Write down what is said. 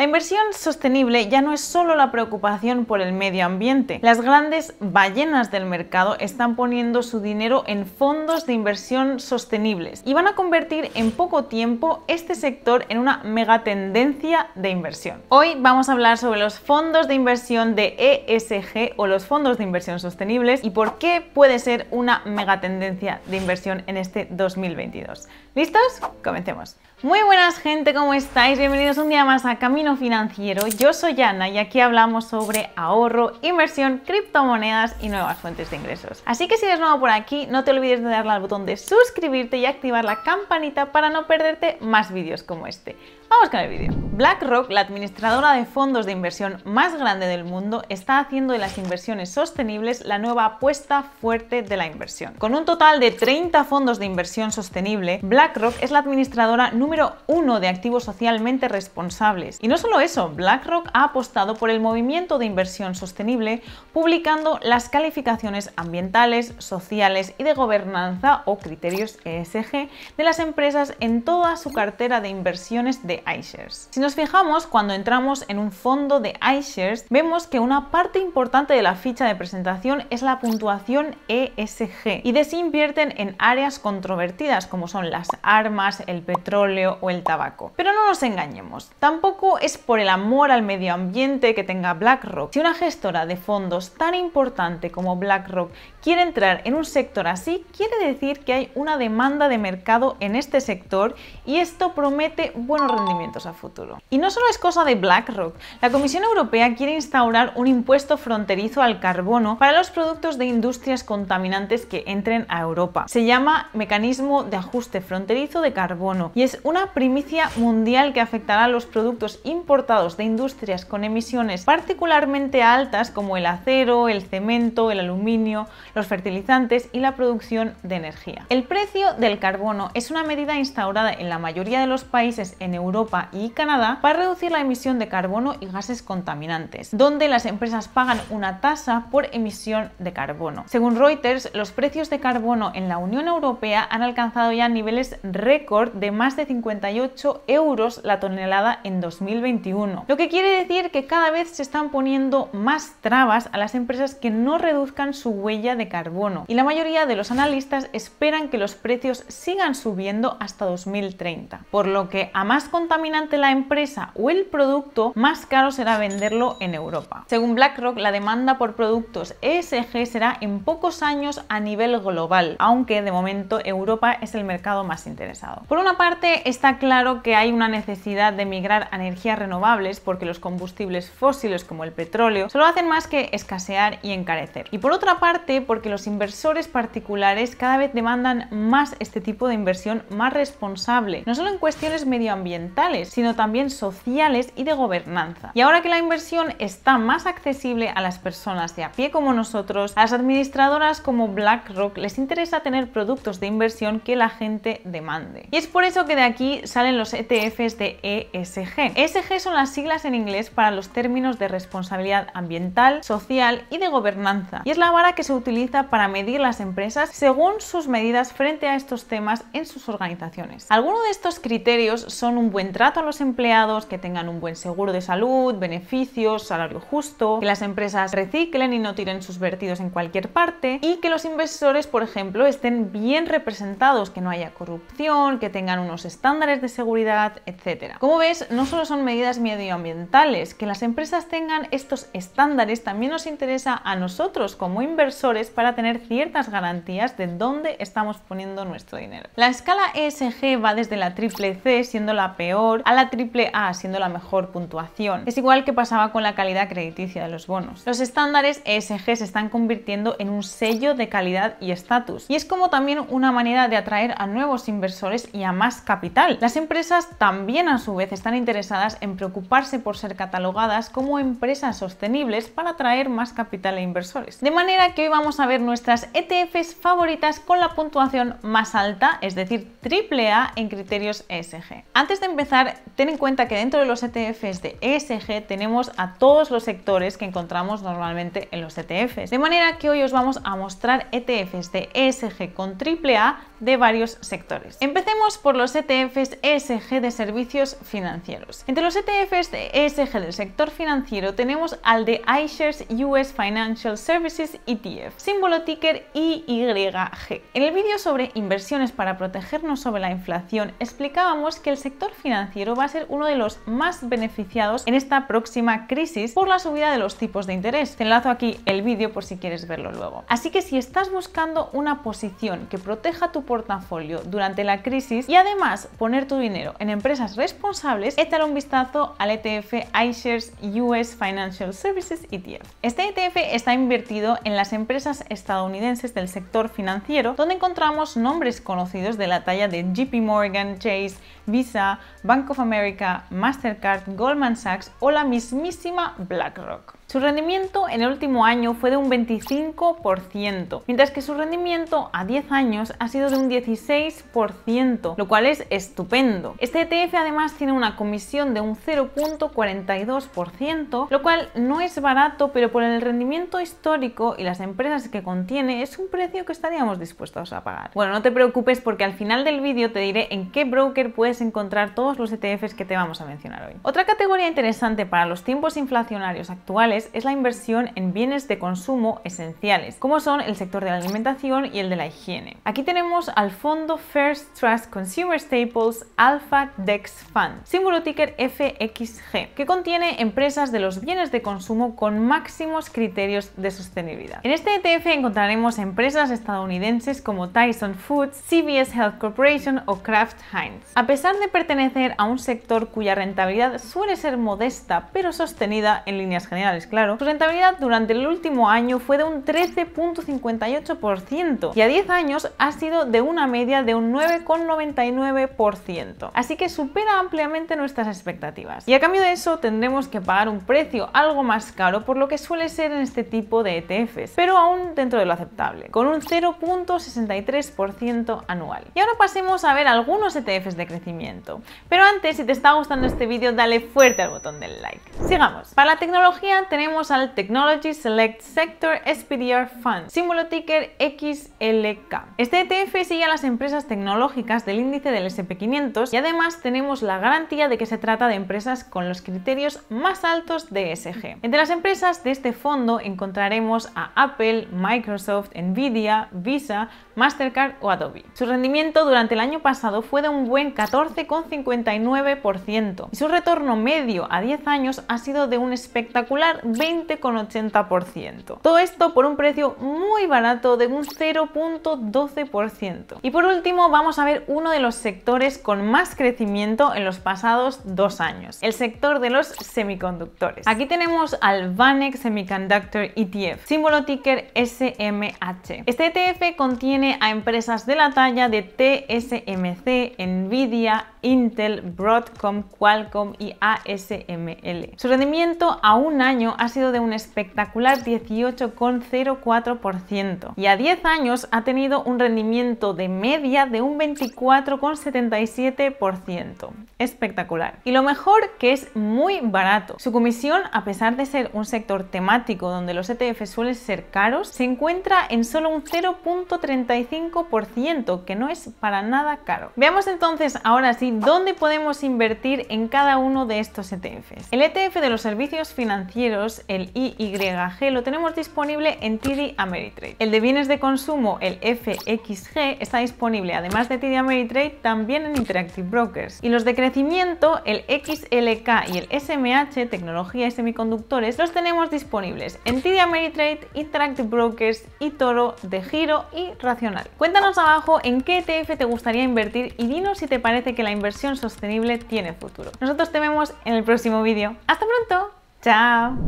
La inversión sostenible ya no es solo la preocupación por el medio ambiente. Las grandes ballenas del mercado están poniendo su dinero en fondos de inversión sostenibles y van a convertir en poco tiempo este sector en una megatendencia de inversión. Hoy vamos a hablar sobre los fondos de inversión de ESG o los fondos de inversión sostenibles y por qué puede ser una megatendencia de inversión en este 2022. ¿Listos? Comencemos. Muy buenas gente, ¿cómo estáis? Bienvenidos un día más a Camino Financiero. Yo soy Ana y aquí hablamos sobre ahorro, inversión, criptomonedas y nuevas fuentes de ingresos. Así que si eres nuevo por aquí, no te olvides de darle al botón de suscribirte y activar la campanita para no perderte más vídeos como este. Vamos con el vídeo. BlackRock, la administradora de fondos de inversión más grande del mundo, está haciendo de las inversiones sostenibles la nueva apuesta fuerte de la inversión. Con un total de 30 fondos de inversión sostenible, BlackRock es la administradora número número uno de activos socialmente responsables. Y no solo eso, BlackRock ha apostado por el movimiento de inversión sostenible publicando las calificaciones ambientales, sociales y de gobernanza o criterios ESG de las empresas en toda su cartera de inversiones de iShares. Si nos fijamos, cuando entramos en un fondo de iShares, vemos que una parte importante de la ficha de presentación es la puntuación ESG y de si invierten en áreas controvertidas como son las armas, el petróleo, o el tabaco. Pero no nos engañemos, tampoco es por el amor al medio ambiente que tenga BlackRock. Si una gestora de fondos tan importante como BlackRock quiere entrar en un sector así, quiere decir que hay una demanda de mercado en este sector y esto promete buenos rendimientos a futuro. Y no solo es cosa de BlackRock, la Comisión Europea quiere instaurar un impuesto fronterizo al carbono para los productos de industrias contaminantes que entren a Europa. Se llama Mecanismo de Ajuste Fronterizo de Carbono y es una primicia mundial que afectará a los productos importados de industrias con emisiones particularmente altas como el acero, el cemento, el aluminio, los fertilizantes y la producción de energía. El precio del carbono es una medida instaurada en la mayoría de los países en Europa y Canadá para reducir la emisión de carbono y gases contaminantes, donde las empresas pagan una tasa por emisión de carbono. Según Reuters, los precios de carbono en la Unión Europea han alcanzado ya niveles récord de más de 58 euros la tonelada en 2021. Lo que quiere decir que cada vez se están poniendo más trabas a las empresas que no reduzcan su huella de carbono y la mayoría de los analistas esperan que los precios sigan subiendo hasta 2030. Por lo que a más contaminante la empresa o el producto, más caro será venderlo en Europa. Según BlackRock, la demanda por productos ESG será en pocos años a nivel global, aunque de momento Europa es el mercado más interesado. Por una parte, está claro que hay una necesidad de migrar a energías renovables porque los combustibles fósiles como el petróleo solo hacen más que escasear y encarecer. Y por otra parte, porque los inversores particulares cada vez demandan más este tipo de inversión más responsable, no solo en cuestiones medioambientales, sino también sociales y de gobernanza. Y ahora que la inversión está más accesible a las personas de a pie como nosotros, a las administradoras como BlackRock les interesa tener productos de inversión que la gente demande. Y es por eso que de aquí salen los ETFs de ESG. ESG son las siglas en inglés para los términos de responsabilidad ambiental, social y de gobernanza. Y es la vara que se utiliza para medir las empresas según sus medidas frente a estos temas en sus organizaciones. Algunos de estos criterios son un buen trato a los empleados, que tengan un buen seguro de salud, beneficios, salario justo, que las empresas reciclen y no tiren sus vertidos en cualquier parte y que los inversores, por ejemplo, estén bien representados, que no haya corrupción, que tengan unos estándares de seguridad, etcétera Como ves, no solo son medidas medioambientales, que las empresas tengan estos estándares también nos interesa a nosotros como inversores para tener ciertas garantías de dónde estamos poniendo nuestro dinero. La escala ESG va desde la triple C siendo la peor a la triple A siendo la mejor puntuación. Es igual que pasaba con la calidad crediticia de los bonos. Los estándares ESG se están convirtiendo en un sello de calidad y estatus y es como también una manera de atraer a nuevos inversores y a más capital las empresas también a su vez están interesadas en preocuparse por ser catalogadas como empresas sostenibles para atraer más capital e inversores. De manera que hoy vamos a ver nuestras ETFs favoritas con la puntuación más alta, es decir, AAA en criterios ESG. Antes de empezar, ten en cuenta que dentro de los ETFs de ESG tenemos a todos los sectores que encontramos normalmente en los ETFs. De manera que hoy os vamos a mostrar ETFs de ESG con AAA de varios sectores. Empecemos por los ETFs ESG de servicios financieros. Entre los ETFs ESG e del sector financiero tenemos al de iShares US Financial Services ETF, símbolo ticker IYG. En el vídeo sobre inversiones para protegernos sobre la inflación explicábamos que el sector financiero va a ser uno de los más beneficiados en esta próxima crisis por la subida de los tipos de interés. Te enlazo aquí el vídeo por si quieres verlo luego. Así que si estás buscando una posición que proteja tu portafolio durante la crisis y además poner tu dinero en empresas responsables, échale un vistazo al ETF iShares US Financial Services ETF. Este ETF está invertido en las empresas estadounidenses del sector financiero, donde encontramos nombres conocidos de la talla de JP Morgan, Chase, Visa, Bank of America, Mastercard, Goldman Sachs o la mismísima BlackRock. Su rendimiento en el último año fue de un 25%, mientras que su rendimiento a 10 años ha sido de un 16%, lo cual es estupendo. Este ETF además tiene una comisión de un 0.42%, lo cual no es barato, pero por el rendimiento histórico y las empresas que contiene es un precio que estaríamos dispuestos a pagar. Bueno, no te preocupes porque al final del vídeo te diré en qué broker puedes encontrar todos los ETFs que te vamos a mencionar hoy. Otra categoría interesante para los tiempos inflacionarios actuales es la inversión en bienes de consumo esenciales, como son el sector de la alimentación y el de la higiene. Aquí tenemos al fondo First Trust Consumer Staples Alpha Dex Fund, símbolo ticker FXG, que contiene empresas de los bienes de consumo con máximos criterios de sostenibilidad. En este ETF encontraremos empresas estadounidenses como Tyson Foods, CBS Health Corporation o Kraft Heinz. A pesar de pertenecer a un sector cuya rentabilidad suele ser modesta pero sostenida en líneas generales, claro, su rentabilidad durante el último año fue de un 13.58% y a 10 años ha sido de una media de un 9,99%. Así que supera ampliamente nuestras expectativas. Y a cambio de eso tendremos que pagar un precio algo más caro por lo que suele ser en este tipo de ETFs, pero aún dentro de lo aceptable, con un 0.63% anual. Y ahora pasemos a ver algunos ETFs de crecimiento. Pero antes, si te está gustando este vídeo, dale fuerte al botón del like. Sigamos. Para la tecnología tenemos al Technology Select Sector SPDR Fund, símbolo ticker XLK. Este ETF sigue a las empresas tecnológicas del índice del SP500 y además tenemos la garantía de que se trata de empresas con los criterios más altos de ESG. Entre las empresas de este fondo encontraremos a Apple, Microsoft, Nvidia, Visa, Mastercard o Adobe. Su rendimiento durante el año pasado fue de un buen 14,59% y su retorno medio a 10 años ha sido de un espectacular 20,80%. Todo esto por un precio muy barato de un 0.12%. Y por último vamos a ver uno de los sectores con más crecimiento en los pasados dos años, el sector de los semiconductores. Aquí tenemos al Vanex Semiconductor ETF, símbolo ticker SMH. Este ETF contiene a empresas de la talla de TSMC, Nvidia, Intel, Broadcom, Qualcomm y ASML. Su rendimiento a un año ha sido de un espectacular 18,04% y a 10 años ha tenido un rendimiento de media de un 24,77%. Espectacular. Y lo mejor que es muy barato. Su comisión, a pesar de ser un sector temático donde los ETF suelen ser caros, se encuentra en solo un 0.35%, que no es para nada caro. Veamos entonces ahora sí dónde podemos invertir en cada uno de estos ETFs. El ETF de los servicios financieros, el IYG, lo tenemos disponible en TD Ameritrade. El de bienes de consumo, el FXG, está disponible además de TD Ameritrade también en Interactive Brokers. Y los de crecimiento, el XLK y el SMH, tecnología y semiconductores, los tenemos disponibles en TD Ameritrade, Interactive Brokers y Toro de Giro y Racional. Cuéntanos abajo en qué ETF te gustaría invertir y dinos si te parece que la inversión sostenible tiene futuro. Nosotros te vemos en el próximo vídeo. ¡Hasta pronto! ¡Chao!